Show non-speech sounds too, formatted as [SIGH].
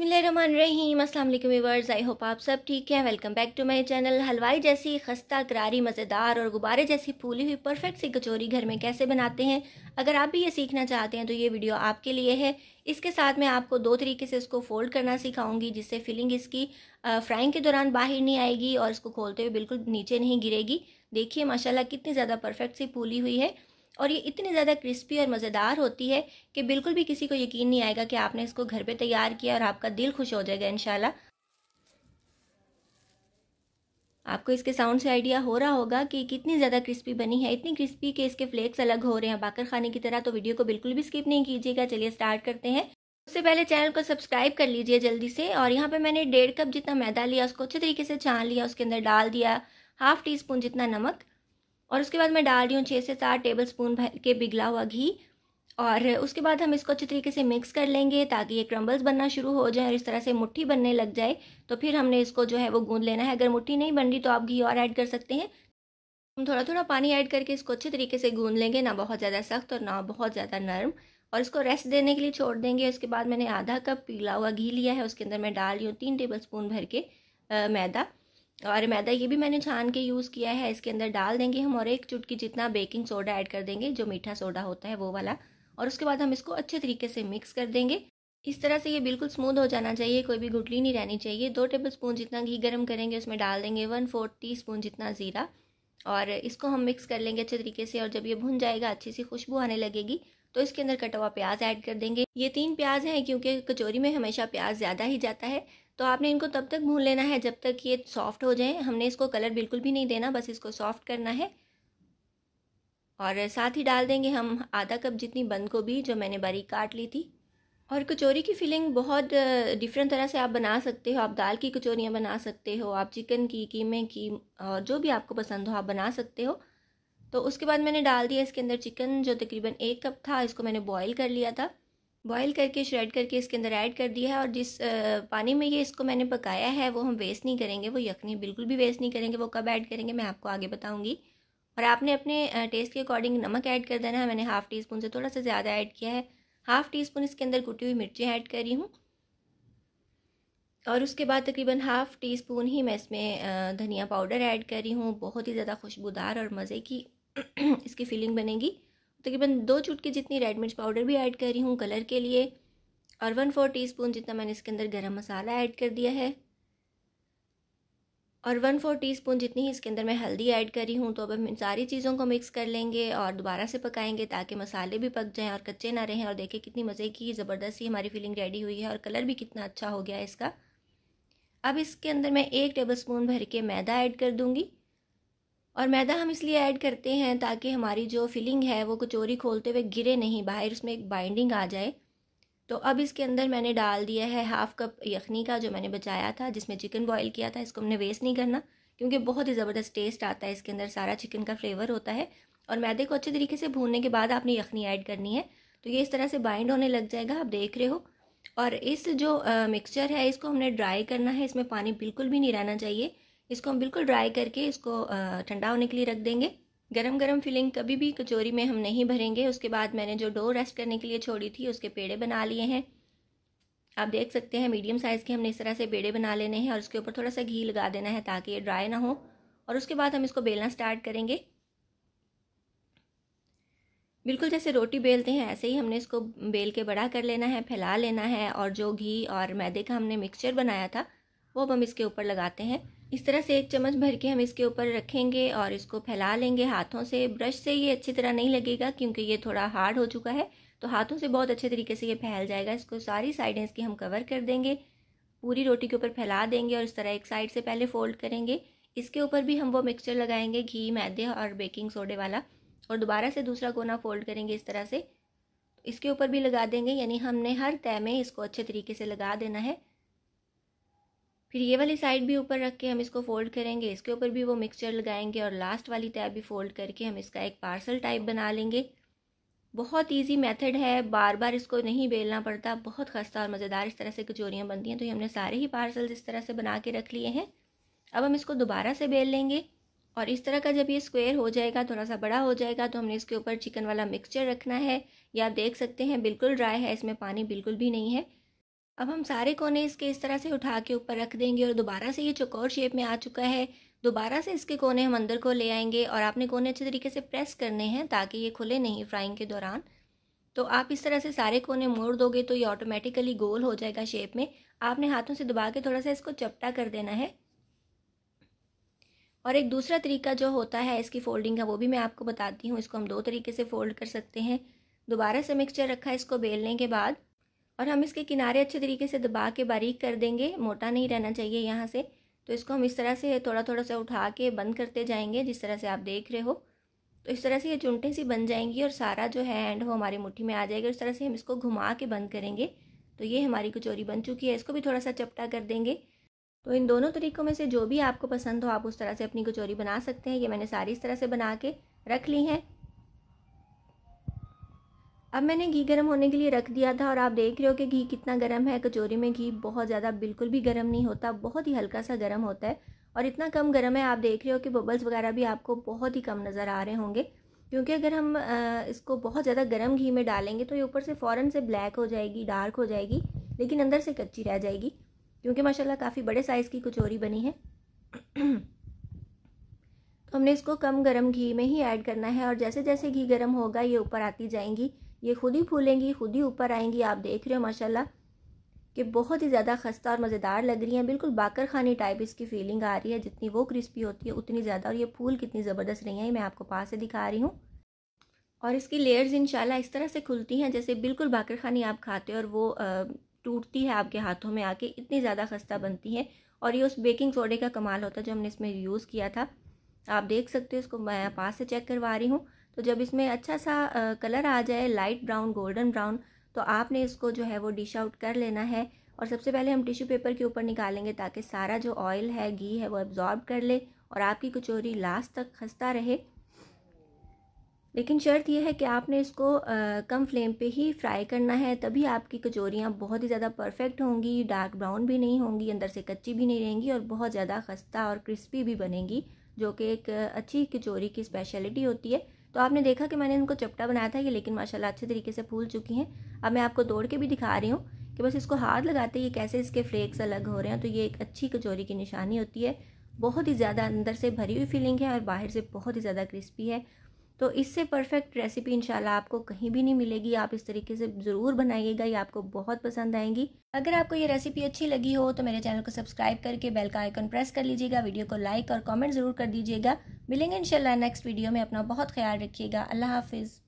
बसमीम असल viewers I hope आप सब ठीक हैं welcome back to my channel हलवाई जैसी खस्ता करारी मज़ेदार और गुब्बारे जैसी फूली हुई परफेक्ट सी कचौरी घर में कैसे बनाते हैं अगर आप भी ये सीखना चाहते हैं तो ये वीडियो आपके लिए है इसके साथ मैं आपको दो तरीके से इसको फोल्ड करना सिखाऊंगी जिससे फिलिंग इसकी फ्राइंग के दौरान बाहर नहीं आएगी और इसको खोलते हुए बिल्कुल नीचे नहीं गिरेगी देखिए माशाला कितनी ज़्यादा परफेक्ट सी फूली हुई है और ये इतनी ज़्यादा क्रिस्पी और मज़ेदार होती है कि बिल्कुल भी किसी को यकीन नहीं आएगा कि आपने इसको घर पे तैयार किया और आपका दिल खुश हो जाएगा इन आपको इसके साउंड से आइडिया हो रहा होगा कि कितनी ज़्यादा क्रिस्पी बनी है इतनी क्रिस्पी कि इसके फ्लेक्स अलग हो रहे हैं बाकर खाने की तरह तो वीडियो को बिल्कुल भी स्किप नहीं कीजिएगा चलिए स्टार्ट करते हैं उससे पहले चैनल को सब्सक्राइब कर लीजिए जल्दी से और यहाँ पे मैंने डेढ़ कप जितना मैदा लिया उसको अच्छे तरीके से छान लिया उसके अंदर डाल दिया हाफ टी स्पून जितना नमक और उसके बाद मैं डाल रही हूँ छः से सात टेबल स्पून भर के बिगला हुआ घी और उसके बाद हम इसको अच्छे तरीके से मिक्स कर लेंगे ताकि ये क्रम्बल्स बनना शुरू हो जाए और इस तरह से मुट्ठी बनने लग जाए तो फिर हमने इसको जो है वो गूंद लेना है अगर मुट्ठी नहीं बन रही तो आप घी और ऐड कर सकते हैं हम थोड़ा थोड़ा पानी ऐड करके इसको अच्छे तरीके से गूंद लेंगे ना बहुत ज़्यादा सख्त और ना बहुत ज़्यादा नरम और इसको रेस्ट देने के लिए छोड़ देंगे उसके बाद मैंने आधा कप पीला हुआ घी लिया है उसके अंदर मैं डाल रही हूँ तीन टेबल स्पून भर के आ, मैदा और मैदा ये भी मैंने छान के यूज़ किया है इसके अंदर डाल देंगे हम और एक चुटकी जितना बेकिंग सोडा ऐड कर देंगे जो मीठा सोडा होता है वो वाला और उसके बाद हम इसको अच्छे तरीके से मिक्स कर देंगे इस तरह से ये बिल्कुल स्मूथ हो जाना चाहिए कोई भी गुटली नहीं रहनी चाहिए दो टेबल स्पून जितना घी गर्म करेंगे उसमें डाल देंगे वन फोर्थ टी स्पून जितना ज़ीरा और इसको हम मिक्स कर लेंगे अच्छे तरीके से और जब ये भुन जाएगा अच्छी सी खुशबू आने लगेगी तो इसके अंदर कटा हुआ प्याज ऐड कर देंगे ये तीन प्याज हैं क्योंकि कचौरी में हमेशा प्याज ज़्यादा ही जाता है तो आपने इनको तब तक भून लेना है जब तक ये सॉफ्ट हो जाए हमने इसको कलर बिल्कुल भी नहीं देना बस इसको सॉफ्ट करना है और साथ ही डाल देंगे हम आधा कप जितनी बंद को भी जो मैंने बारीक काट ली थी और कचौरी की फिलिंग बहुत डिफरेंट तरह से आप बना सकते हो आप दाल की कचौरियाँ बना सकते हो आप चिकन की कीमे की और जो भी आपको पसंद हो आप बना सकते हो तो उसके बाद मैंने डाल दिया इसके अंदर चिकन जो तकरीबन एक कप था इसको मैंने बॉईल कर लिया था बॉईल करके श्रेड करके इसके अंदर ऐड कर दिया है और जिस पानी में ये इसको मैंने पकाया है वो हम वेस्ट नहीं करेंगे वो यखनी बिल्कुल भी वेस्ट नहीं करेंगे वो कब ऐड करेंगे मैं आपको आगे बताऊँगी और आपने अपने टेस्ट के अकॉर्डिंग नमक ऐड कर देना है मैंने हाफ़ टी स्पून से थोड़ा सा ज़्यादा ऐड किया है हाफ़ टी स्पून इसके अंदर कुटी हुई मिर्ची ऐड करी हूँ और उसके बाद तकरीबन हाफ़ टी स्पून ही मैं इसमें धनिया पाउडर ऐड करी हूँ बहुत ही ज़्यादा खुशबूदार और मज़े की [CLEARS THROAT] इसकी फीलिंग बनेगी तकरीबन दो चुटकी जितनी रेड मिर्च पाउडर भी ऐड कर रही हूँ कलर के लिए और वन फोर टी स्पून जितना मैंने इसके अंदर गरम मसाला ऐड कर दिया है और वन फोर टी स्पून जितनी ही इसके अंदर मैं हल्दी ऐड कर रही हूँ तो अब हम इन सारी चीज़ों को मिक्स कर लेंगे और दोबारा से पकाएंगे ताकि मसाले भी पक जाएं और कच्चे ना रहें और देखें कितनी मज़े की ज़बरदस्ती हमारी फीलिंग रेडी हुई है और कलर भी कितना अच्छा हो गया है इसका अब इसके अंदर मैं एक टेबल स्पून भर के मैदा ऐड कर दूँगी और मैदा हम इसलिए ऐड करते हैं ताकि हमारी जो फिलिंग है वो कचोरी खोलते हुए गिरे नहीं बाहर उसमें एक बाइंडिंग आ जाए तो अब इसके अंदर मैंने डाल दिया है हाफ़ कप यखनी का जो मैंने बचाया था जिसमें चिकन बॉईल किया था इसको हमने वेस्ट नहीं करना क्योंकि बहुत ही ज़बरदस्त टेस्ट आता है इसके अंदर सारा चिकन का फ्लेवर होता है और मैदे को अच्छे तरीके से भूनने के बाद आपने यखनी ऐड करनी है तो ये इस तरह से बाइंड होने लग जाएगा आप देख रहे हो और इस जो मिक्सचर है इसको हमने ड्राई करना है इसमें पानी बिल्कुल भी नहीं रहना चाहिए इसको हम बिल्कुल ड्राई करके इसको ठंडा होने के लिए रख देंगे गरम गरम फिलिंग कभी भी कचौरी में हम नहीं भरेंगे उसके बाद मैंने जो डो रेस्ट करने के लिए छोड़ी थी उसके पेड़े बना लिए हैं आप देख सकते हैं मीडियम साइज़ के हमने इस तरह से पेड़े बना लेने हैं और उसके ऊपर थोड़ा सा घी लगा देना है ताकि ये ड्राई ना हो और उसके बाद हम इसको बेलना स्टार्ट करेंगे बिल्कुल जैसे रोटी बेलते हैं ऐसे ही हमने इसको बेल के बड़ा कर लेना है फैला लेना है और जो घी और मैदे का हमने मिक्सचर बनाया था वो हम इसके ऊपर लगाते हैं इस तरह से एक चम्मच भर के हम इसके ऊपर रखेंगे और इसको फैला लेंगे हाथों से ब्रश से ये अच्छी तरह नहीं लगेगा क्योंकि ये थोड़ा हार्ड हो चुका है तो हाथों से बहुत अच्छे तरीके से ये फैल जाएगा इसको सारी साइडें इसकी हम कवर कर देंगे पूरी रोटी के ऊपर फैला देंगे और इस तरह एक साइड से पहले फोल्ड करेंगे इसके ऊपर भी हम वो मिक्सचर लगाएंगे घी मैदे और बेकिंग सोडे वाला और दोबारा से दूसरा कोना फोल्ड करेंगे इस तरह से इसके ऊपर भी लगा देंगे यानी हमने हर तय में इसको अच्छे तरीके से लगा देना है फिर ये वाली साइड भी ऊपर रख के हम इसको फोल्ड करेंगे इसके ऊपर भी वो मिक्सचर लगाएंगे और लास्ट वाली टैब भी फोल्ड करके हम इसका एक पार्सल टाइप बना लेंगे बहुत इजी मेथड है बार बार इसको नहीं बेलना पड़ता बहुत खस्ता और मज़ेदार इस तरह से कचोरियाँ बनती हैं तो ये हमने सारे ही पार्सल इस तरह से बना के रख लिए हैं अब हम इसको दोबारा से बेल लेंगे और इस तरह का जब ये स्क्वेयर हो जाएगा थोड़ा सा बड़ा हो जाएगा तो हमने इसके ऊपर चिकन वाला मिक्सचर रखना है या आप देख सकते हैं बिल्कुल ड्राई है इसमें पानी बिल्कुल भी नहीं है अब हम सारे कोने इसके इस तरह से उठा के ऊपर रख देंगे और दोबारा से ये चौकोर शेप में आ चुका है दोबारा से इसके कोने हम अंदर को ले आएंगे और आपने कोने अच्छे तरीके से प्रेस करने हैं ताकि ये खुले नहीं फ्राइंग के दौरान तो आप इस तरह से सारे कोने मोड़ दोगे तो ये ऑटोमेटिकली गोल हो जाएगा शेप में आपने हाथों से दबा के थोड़ा सा इसको चपटा कर देना है और एक दूसरा तरीका जो होता है इसकी फोल्डिंग का वो भी मैं आपको बताती हूँ इसको हम दो तरीके से फोल्ड कर सकते हैं दोबारा से मिक्सचर रखा है इसको बेलने के बाद और हम इसके किनारे अच्छे तरीके से दबा के बारीक कर देंगे मोटा नहीं रहना चाहिए यहाँ से तो इसको हम इस तरह से थोड़ा थोड़ा सा उठा के बंद करते जाएंगे जिस तरह से आप देख रहे हो तो इस तरह से ये चुनटे सी बन जाएंगी और सारा जो है एंड वो हमारी मुट्ठी में आ जाएगा इस तरह से हम इसको घुमा के बंद करेंगे तो ये हमारी कचौरी बन चुकी है इसको भी थोड़ा सा चपटा कर देंगे तो इन दोनों तरीकों में से जो भी आपको पसंद हो आप उस तरह से अपनी कचौरी बना सकते हैं ये मैंने सारी इस तरह से बना के रख ली हैं अब मैंने घी गर्म होने के लिए रख दिया था और आप देख रहे हो कि घी कितना गर्म है कचौरी में घी बहुत ज़्यादा बिल्कुल भी गर्म नहीं होता बहुत ही हल्का सा गर्म होता है और इतना कम गर्म है आप देख रहे हो कि बबल्स वगैरह भी आपको बहुत ही कम नज़र आ रहे होंगे क्योंकि अगर हम इसको बहुत ज़्यादा गर्म घी में डालेंगे तो ये ऊपर से फ़ौरन से ब्लैक हो जाएगी डार्क हो जाएगी लेकिन अंदर से कच्ची रह जाएगी क्योंकि माशाल्लाह काफ़ी बड़े साइज़ की कचौरी बनी है तो हमने इसको कम गर्म घी में ही ऐड करना है और जैसे जैसे घी गर्म होगा ये ऊपर आती जाएंगी ये खुद ही फूलेंगी खुद ही ऊपर आएंगी आप देख रहे हो माशाल्लाह कि बहुत ही ज़्यादा खस्ता और मज़ेदार लग रही हैं बिल्कुल बाकर खानी टाइप इसकी फीलिंग आ रही है जितनी वो क्रिस्पी होती है उतनी ज़्यादा और ये फूल कितनी ज़बरदस्त रही हैं ये मैं आपको पास से दिखा रही हूँ और इसकी लेयर्स इंशाल्लाह इस तरह से खुलती हैं जैसे बिल्कुल बाकर खानी आप खाते हो और वो टूटती है आपके हाथों में आके इतनी ज़्यादा खस्ता बनती है और ये उस बेकिंग सोडे का कमाल होता है जो हमने इसमें यूज़ किया था आप देख सकते हो इसको मैं पास से चेक करवा रही हूँ तो जब इसमें अच्छा सा कलर आ जाए लाइट ब्राउन गोल्डन ब्राउन तो आपने इसको जो है वो डिश आउट कर लेना है और सबसे पहले हम टिश्यू पेपर के ऊपर निकालेंगे ताकि सारा जो ऑयल है घी है वो एब्जॉर्ब कर ले और आपकी कचोरी लास्ट तक खस्ता रहे लेकिन शर्त यह है कि आपने इसको आ, कम फ्लेम पे ही फ्राई करना है तभी आपकी कचोरियाँ बहुत ही ज़्यादा परफेक्ट होंगी डार्क ब्राउन भी नहीं होंगी अंदर से कच्ची भी नहीं रहेंगी और बहुत ज़्यादा खस्ता और क्रिस्पी भी बनेंगी जो कि एक अच्छी कचोरी की स्पेशलिटी होती है तो आपने देखा कि मैंने इनको चपटा बनाया था ये लेकिन माशाल्लाह अच्छे तरीके से फूल चुकी हैं अब मैं आपको तोड़ के भी दिखा रही हूँ कि बस इसको हाथ लगाते ये कैसे इसके फ्लेक्स अलग हो रहे हैं तो ये एक अच्छी कचौरी की निशानी होती है बहुत ही ज़्यादा अंदर से भरी हुई फीलिंग है और बाहर से बहुत ही ज़्यादा क्रिस्पी है तो इससे परफेक्ट रेसिपी इंशाल्लाह आपको कहीं भी नहीं मिलेगी आप इस तरीके से ज़रूर बनाइएगा ये आपको बहुत पसंद आएंगी अगर आपको ये रेसिपी अच्छी लगी हो तो मेरे चैनल को सब्सक्राइब करके बेल का आइकन प्रेस कर लीजिएगा वीडियो को लाइक और कमेंट ज़रूर कर दीजिएगा मिलेंगे इंशाल्लाह नेक्स्ट वीडियो में अपना बहुत ख्याल रखिएगा अल्लाह हाफिज़